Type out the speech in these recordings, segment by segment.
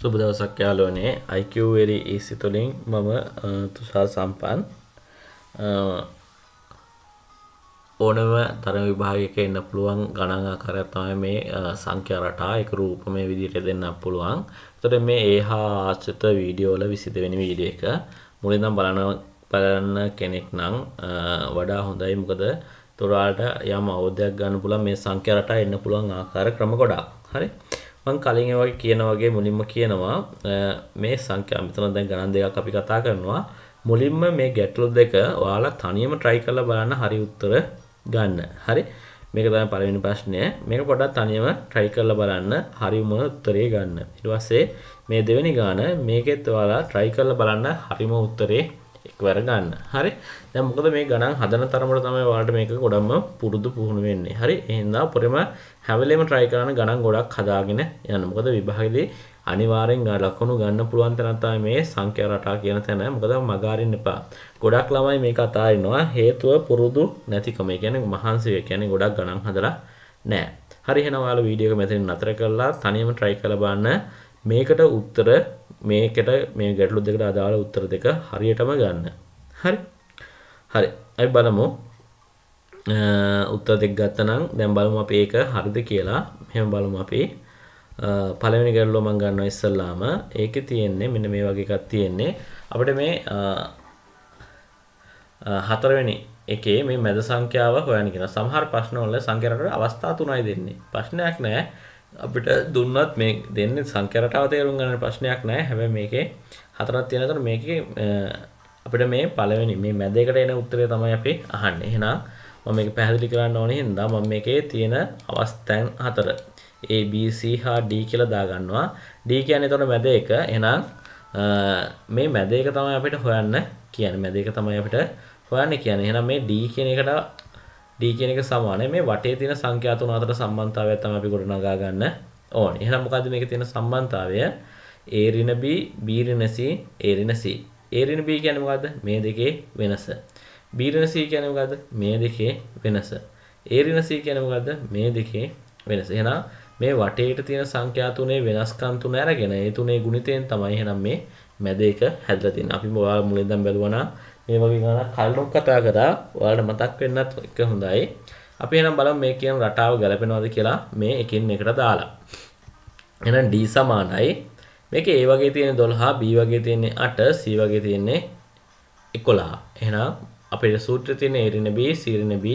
සුබ දවසක් යාලෝනේ IQවෙරි ඒසි තුළින් මම තුසා සම්පන් ඕනම තරම විභාගක එන්න පුළුවන් ගණන් ආකාරයක් තමයි මේ සංඛ්‍යා රටා එක රූපමය විදිහට දෙන්න පුළුවන්. එතකොට මේ ඒහා ආශ්‍රිත වීඩියෝ වල 22 වෙනි වීඩියෝ එක මුලින්ම බලන බලන්න කෙනෙක් නම් වඩා හොඳයි මොකද තොරාට යම් අවබෝධයක් ගන්න පුළුවන් මේ සංඛ්‍යා රටා එන්න පුළුවන් ආකාර ක්‍රම ගොඩාක්. හරි. මං කලින් වගේ කියන වගේ මුලින්ම කියනවා මේ සංඛ්‍යා මෙතන දැන් ගණන් දෙකක් අපි කතා කරනවා මුලින්ම මේ ගැටලු දෙක ඔයාලා තනියම try කරලා බලන්න හරි උත්තර ගන්න. හරි? මේක තමයි පළවෙනි ප්‍රශ්නය. මේක පොඩ්ඩක් තනියම try කරලා බලන්න හරිම උත්තරේ ගන්න. ඊට පස්සේ මේ දෙවෙනි ගාන මේකෙත් ඔයාලා try කරලා බලන්න හරිම උත්තරේ එක්වර ගන්න හරි දැන් මොකද මේ ගණන් හදන තරමට තමයි ඔයාලට මේක ගොඩක්ම පුරුදු පුහුණු වෙන්නේ හරි එහෙනම් පොරෙම හැවලෙම try කරන ගණන් ගොඩක් හදාගෙන යන්න මොකද විභාගයේදී අනිවාර්යෙන් ලකුණු ගන්න පුළුවන් තැන තමයි මේ සංඛ්‍යා රටා කියන තැන මොකද මගහරින්න එපා ගොඩක් ළමයි මේක අතාරිනවා හේතුව පුරුදු නැතිකම ඒ කියන්නේ මහන්සි ඒ කියන්නේ ගොඩක් ගණන් හදලා නැහැ හරි එහෙනම් ඔයාලා වීඩියෝ එක මෙතනින් නතර කරලා තනියම try කරලා බලන්න මේකට උත්තර මේකට මේ ගැටලු දෙකට අදාළ උත්තර දෙක හරියටම ගන්න හරි හරි අපි බලමු උත්තර දෙක ගත්තනම් දැන් බලමු අපි ඒක හරිද කියලා මෙහෙම බලමු අපි පළවෙනි ගැටලුව මම ගන්නවා ඉස්සල්ලාම ඒකේ තියෙන්නේ මෙන්න මේ වගේ එකක් තියෙන්නේ අපිට මේ හතරවෙනි එකේ මේ මැද සංඛ්‍යාව හොයන්න කියන සමහර ප්‍රශ්නවල සංඛ්‍යාවට අවස්ථා තුනයි දෙන්නේ ප්‍රශ්නයක් නැහැ අපිට දුන්නත් මේ දෙන්න සංකරටාව තේරුම් ගන්න ප්‍රශ්නයක් නෑ හැබ මේකේ හතරත් තියෙනතර මේක අපිට මේ පලවෙනි මේ මැදකට එන උත්තරය තමයි අපි අහන්න එහෙනම් මම මේක පැහැදිලි කරන්න ඕනේ හින්දා මම මේකේ තියෙන අවස්ථාන් හතර A B C හා D කියලා දාගන්නවා D කියන්නේ එතකොට මැද එක එහෙනම් මේ මැද එක තමයි අපිට හොයන්න කියන්නේ මැද එක තමයි අපිට හොයන්න කියන්නේ එහෙනම් මේ D කියන එකට d කියන එක සමානයි මේ වටේ තියෙන සංඛ්‍යා තුන අතර සම්බන්ධතාවය තමයි අපි ගොඩනගා ගන්න ඕනේ. එහෙනම් මොකද්ද මේකේ තියෙන සම්බන්ධතාවය? a ඍණ b b ඍණ c a ඍණ c. a ඍණ b කියන්නේ මොකද්ද? මේ දෙකේ වෙනස. b ඍණ c කියන්නේ මොකද්ද? මේ දෙකේ වෙනස. a ඍණ c කියන්නේ මොකද්ද? මේ දෙකේ වෙනස. එහෙනම් මේ වටේට තියෙන සංඛ්‍යා තුනේ වෙනස්කම් තුන අරගෙන ඒ තුනේ ගුණිතයෙන් තමයි එහෙනම් මේ මැද එක හැදලා තියෙන්නේ. අපි ඔයාලා මුලින්දම බැලුවා නම් මේ වගේ ගානක් කල්නොක් කතා කරා ඔයාලට මතක් වෙන්නත් එක හොඳයි අපි එහෙනම් බලමු මේ කියන රටාව ගැලපෙනවද කියලා මේ එකින් එකට දාලා එහෙනම් d සමානයි මේක ඒ වගේ තියෙන 12 b වගේ තියෙන්නේ 8 c වගේ තියෙන්නේ 11 එහෙනම් අපේ සූත්‍රය තියෙන a ඍණ b c ඍණ b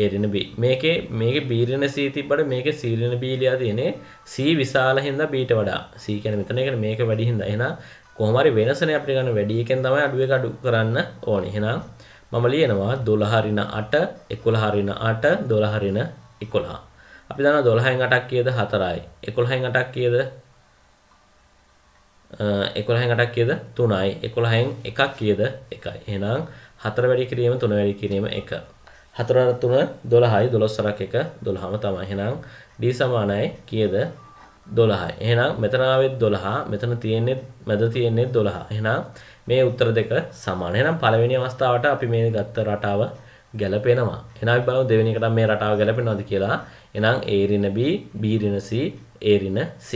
a ඍණ b මේකේ මේකේ b ඍණ c තිබ්බට මේකේ c ඍණ b ලියා තියෙන්නේ c විශාල හින්දා b ට වඩා c කියන්නේ මෙතන එකට මේක වැඩි හින්දා එහෙනම් කොහමරි වෙනසන අපි ගන්න වැඩි එකෙන් තමයි අඩුවේ අඩු කරන්න ඕනේ එහෙනම් මම ලියනවා 12 රින 8 11 රින 8 12 රින 11 අපි දන්නවා 12න් 8ක් කීයද 4යි 11න් 8ක් කීයද 11න් 8ක් කීයද 3යි 11න් එකක් කීයද 1යි එහෙනම් 4 වැඩි කිරීම 3 වැඩි කිරීම 1 4 3 12යි 12 සරක් 1 12ම තමයි එහෙනම් d සමානයි කීයද 12යි. එහෙනම් මෙතන ආවෙත් 12, මෙතන තියෙන්නේ මැද තියෙන්නේ 12. එහෙනම් මේ උත්තර දෙක සමාන. එහෙනම් පළවෙනි අවස්ථාවට අපි මේ ගත්ත රටාව ගැලපෙනවා. එහෙනම් අපි බලමු දෙවෙනි එකට මේ රටාව ගැලපෙනවද කියලා. එහෙනම් A ඍණ B, B ඍණ C, A ඍණ C.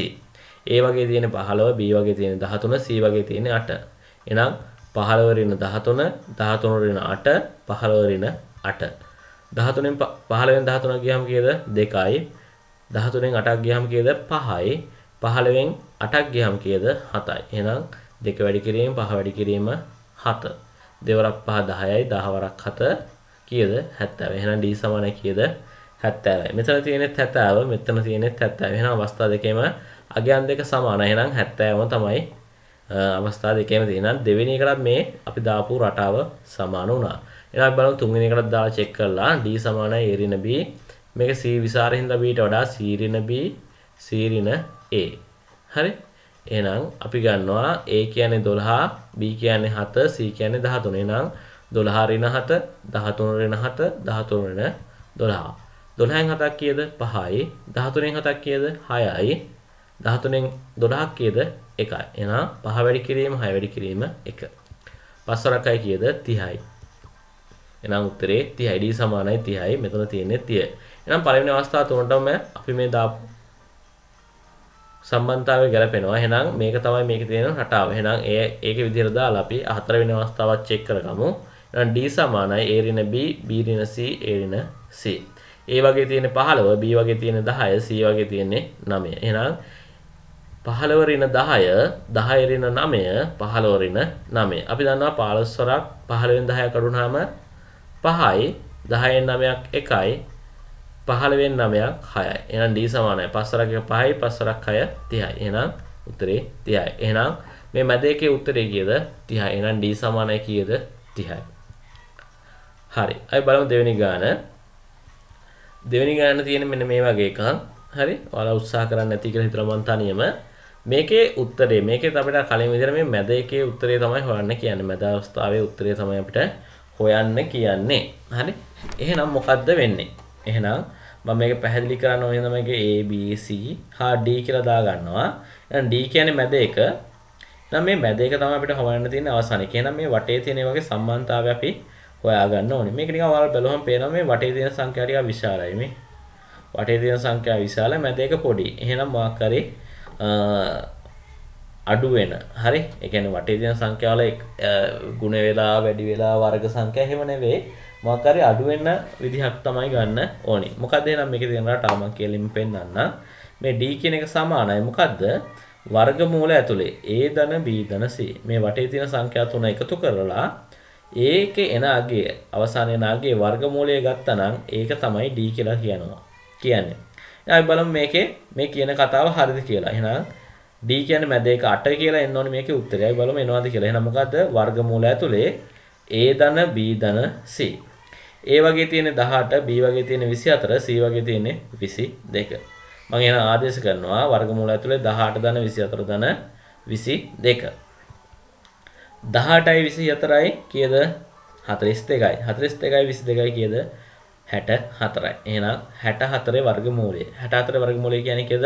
A වගේ තියෙන 15, B වගේ තියෙන 13, C වගේ තියෙන 8. එහෙනම් 15 ඍණ 13, 13 ඍණ 8, 15 ඍණ 8. 13න් 15 වෙන 13 ගියහම කීයද? 2යි. දහතුනෙන් අටක් ගියහම කියද පහයි පහළවෙන් අටක් ගියහම කියද හතයි එහෙනම් දෙක වැඩි කිරීම පහ වැඩි කිරීම හත දෙවරක් පහ දහයයි දහවරක් හත කියද හැත්තෑව එහෙනම් ඩී සමානයි කියද හැත්තෑවයි මෙතන තියෙනෙත් හැතෑව මෙතන තියෙනෙත් හැත්තෑ එහෙනම් අවස්ථා දෙකේම අගයන් දෙක සමාන එහෙනම් හැත්තෑවම තමයි අවස්ථා දෙකේම තියෙනවා දෙවෙනි එකටත් මේ අපි දාපු රටාව සමාන වුණා එහෙනම් අපි බලමු තුන්වෙනි එකටත් දාලා චෙක් කරලා D සමානයි A ඍණ B මේක C විසාරයෙන් ලැබීට වඩා සීරින B සීරින A හරි එහෙනම් අපි ගන්නවා A කියන්නේ 12 B කියන්නේ 7 C කියන්නේ 13 එහෙනම් 12 ඍණ 7 13 ඍණ 7 13 ඍණ 12 12න් 7ක් කීයද 5යි 13න් 7ක් කීයද 6යි 13න් 12ක් කීයද 1යි එහෙනම් 5 වැඩි කිරීම 6 වැඩි කිරීම 1 පස්වරකයි කීයද 30යි එහෙනම් උත්තරේ 30යි D සමානයි 30යි මෙතන තියෙන්නේ 30 එනම් පළවෙනි අවස්ථාව තුනටම අපි මේ දාපු සම්බන්ධතාවය ගැලපෙනවා. එහෙනම් මේක තමයි මේකේ තියෙන රටාව. එහෙනම් ඒ ඒකේ විදිහට දාලා අපි හතරවෙනි අවස්ථාවත් චෙක් කරගමු. එහෙනම් D සමානයි A ඍණ B B ඍණ C A ඍණ C. A වගේ තියෙන 15, B වගේ තියෙන 10, C වගේ තියෙන්නේ 9. එහෙනම් 15 ඍණ 10, 10 ඍණ 9, 15 ඍණ 9. අපි දන්නවා 15 වරක් 15 වෙන් 10ක් අඩු වුණාම 5යි, 10 න් 9ක් 1යි, පහළවෙන් නමයක් හයයි එනම් ඩී සමානයි පස්සරක පහයි පස්සරක් හය තිහයි එනම් උත්තරේ තියයි එනම් මේ මැදේකේ උත්තරේ කියද තිහයි එනම් ඩී සමානය කියද තිහයි හරි අයි බලමු දෙවෙනි ගාන දෙවෙනි ගාන තියෙන මෙන්න මේ වගේ එකක් හරි ඔයාලා උත්සාහ කරන්න නැති කියලා හිතලා මං තනියම මේකේ උත්තරේ මේකේ අපිට කලින් විදිහට මේ මැද එකේ උත්තරේ තමයි හොයන්න කියන්නේ මැද අවස්ථාවේ උත්තරේ තමයි අපිට හොයන්න කියන්නේ හරි එහෙනම් මොකද්ද වෙන්නේ එහෙනම් මම මේක පැහැදිලි කරන්න ඕනේ තමයි මේක A B C හා D කියලා දාගන්නවා. එහෙනම් D කියන්නේ මැද එක. එහෙනම් මේ මැද එක තමයි අපිට හොයන්න තියෙන අවසානය. එහෙනම් මේ වටේ තියෙන වගේ සම්බන්ධතාවය අපි හොයාගන්න ඕනේ. මේක නිකන් ඔයාලා බලුවම පේනවා මේ වටේ තියෙන සංඛ්‍යා ටික විශාලයි මේ. වටේ තියෙන සංඛ්‍යා විශාල මැද එක පොඩි. එහෙනම් මාක් කරේ අඩුවෙන හරි එකන වටේදන සංඛ්‍යාල ගුණ වෙලා වැඩි වෙලා වර්ග සංඛ්‍යා හෙමනවේ මකරි අඩුවෙන්න විදිහක් තමයි ගන්න ඕනි මොකදේ නම් එක දෙනට අම කෙලින් පෙන්න්න මේ ඩී කියන එක සමානයි මොකක්ද වර්ගමූල ඇතුළේ ඒ දන බී දනසේ මේ වටේ තින සංඛ්‍යාතුන එකතු කරලා ඒක එනගේ අවසාන එනගේ වර්ගමූලය ගත්තනම් ඒක තමයි ඩී කියලා කියනවා කියන්නේ. ඇයි බලමු මේකේ මේ කියන කතාව හරිද කියලා. එහෙනම් D කියන්නේ මැද එක 8 කියලා එන්න ඕනේ මේකේ උත්තරයයි බලමු එනවාද කියලා. එහෙනම් මොකද්ද වර්ගමූල ඇතුලේ A ධන B ධන C. A වගේ තියෙන්නේ 18, B වගේ තියෙන්නේ 24, C වගේ තියෙන්නේ 22. මම එහෙනම් ආදේශ කරනවා වර්ගමූල ඇතුලේ 18 ධන 24 ධන 22. 18යි 24යි කීයද? 42යි. 42යි 22යි කීයද? හැට හතරයි එහෙනම් හැට හතරේ වර්ග මූලය හැට අතර වර්ග මූලය කියන එකද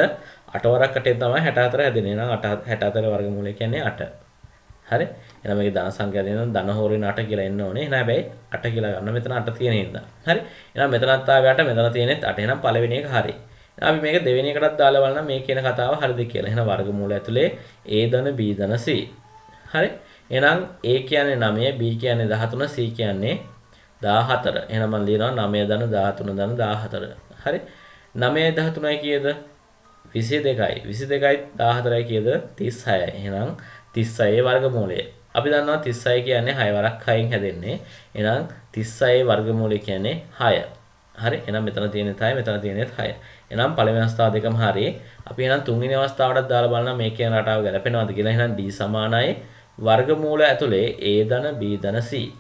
අටවරක් කටේ තමයි හැට අතර හැදෙන එනම් හැට අතර වර්ග මූලය කියන්නේ අට හරි එනම් මේක ධන සංඛ්‍යාව දෙනවා ධන හෝරේන අට කියලා එන්න ඕනේ එහෙනම් හැබැයි අට කියලා ගන්න මෙතන අට තියෙන හින්දා හරි එහෙනම් මෙතනත් ආවේ අට මෙතන තියෙනෙත් අට එහෙනම් පළවෙනි එක හරි අපි මේක දෙවෙනි එකටත් දාලා බලන මේ කියන කතාව හරිද කියලා. එහෙනම් වර්ගමූල ඇතුලේ a ධන b ධන c. හරි. එහෙනම් a කියන්නේ 9, b කියන්නේ 13, c කියන්නේ දාහතර එනම ලියනවා නමය දන දාහතුන දන දාහතර හරි නමය දහතුනයි කියද විසි දෙකයි විසි දෙකයි දාහතරයි කියද තිස් හය එනම් තිස්සයේ වර්ගමූලය අපි දන්නවා තිස්සය කියන්නේ හයවරක් හයින් හැදෙන්නේ එනම් තිස්සයේ වර්ගමූලය කියන්නේ හය හරි එනම් මෙතන තියෙන තයි මෙතන තියෙනෙත් හය එනම් පළවෙනි අවස්ථාව දෙකම හරි අපි එනම් තුන්වෙනි අවස්ථාවටත් දාලා බලනවා මේ කියන රටාව ගැලපෙනවද කියලා එනම් d සමානයි වර්ගමූල ඇතුලේ a ධන b ධන c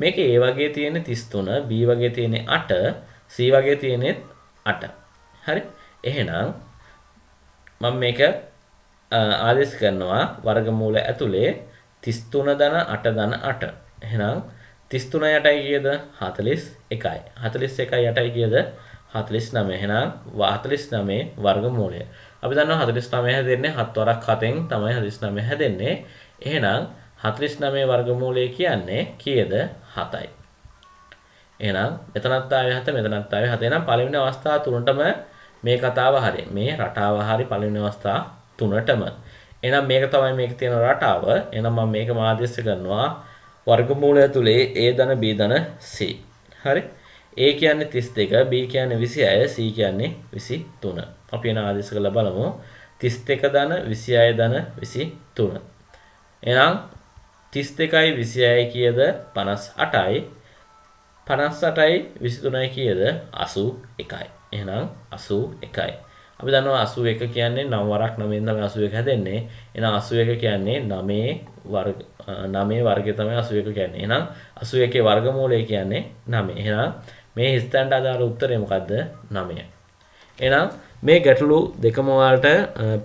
මේක ඒ වගේ තියෙන 33 B වගේ තියෙන 8 C වගේ තියෙනෙත් 8 හරි එහෙනම් මම මේක ආදේශ කරනවා වර්ගමූල ඇතුලේ 33 ධන 8 ධන 8 එහෙනම් 33 යටයි කීයද 41යි 41 යටයි කීයද 49 එහෙනම් 49 වර්ගමූලය අපි දන්නවා 49 හැදෙන්නේ 7 වරක් 7න් තමයි 49 හැදෙන්නේ එහෙනම් 49 වර්ගමූලය කියන්නේ කීයද? 7යි. එහෙනම් මෙතනත් ආවේ 7 මෙතනත් ආවේ 7. එහෙනම් පළවෙනි අවස්ථා තුනටම මේ කතාව හරි. මේ රටාව හරි පළවෙනි අවස්ථා තුනටම. එහෙනම් මේක තමයි මේකේ තියෙන රටාව. එහෙනම් මම මේක මාධ්‍යස්ස කරනවා වර්ගමූලය තුලේ a ධන b ධන c. හරි? a කියන්නේ 32, b කියන්නේ 26, c කියන්නේ 23. අපි එන ආදේශ කරලා බලමු. 31 ධන 26 ධන 23. එහෙනම් තිස් දෙකයි විසියයි කියද පනස් අටයි පනස් අටයි විසිතුනයි කියද අසු එකයි එනම් අසු එකයි අපි දන්නවා අසු එක කියන්නේ නම්වරක් නමෙන්දම අසු එක හැදෙන්නේ එන අසු එක කියන්නේ නමේ වර්ග නමේ වර්ගය තමයි අසු එක කියන්නේ එහෙනම් අසු එකේ වර්ගමූලය කියන්නේ නමේ එහෙනම් මේ හිස්තැන්ට අදාළ උත්තරය මොකද්ද නමය එහෙනම් මේ ගැටලු දෙකම වලට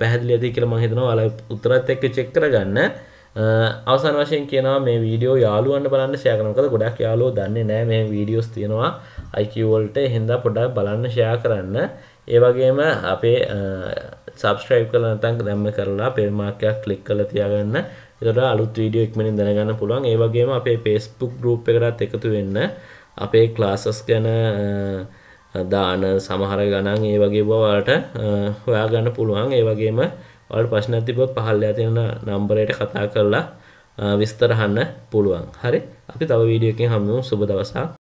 පැහැදිලි ඇති කියලා මම හිතනවා ඔයාලා උත්තරත් එක්ක චෙක් කරගන්න අවසන් වශයෙන් කියනවා මේ වීඩියෝ යාළුවන්ට බලන්න ෂෙයා කරන්න. මොකද ගොඩක් යාළුවෝ දන්නේ නැහැ මේ වීඩියෝස් තියෙනවා IQ වලට. එහෙනම් පොඩ්ඩක් බලන්න ෂෙයා කරන්න. ඒ වගේම අපේ subscribe කරලා නැත්නම් දැම්ම කරලා bell mark එකක් click කරලා තියාගන්න. ඒකට අලුත් වීඩියෝ ඉක්මනින් දැනගන්න පුළුවන්. ඒ වගේම අපේ Facebook group එකටත් එකතු වෙන්න. අපේ classes ගැන දාන සමහර ගණන් ඒ වගේ බව වලට හොයාගන්න පුළුවන්. ඒ වගේම ඔට ප්‍රශ්න තිබොත් පහල්ල ඇතින නම්බරයට කතා කරලා විස්තරහන්න පුළුවන් හරි අපි තව වීඩියෝකින් හමුුව සුබ දවසා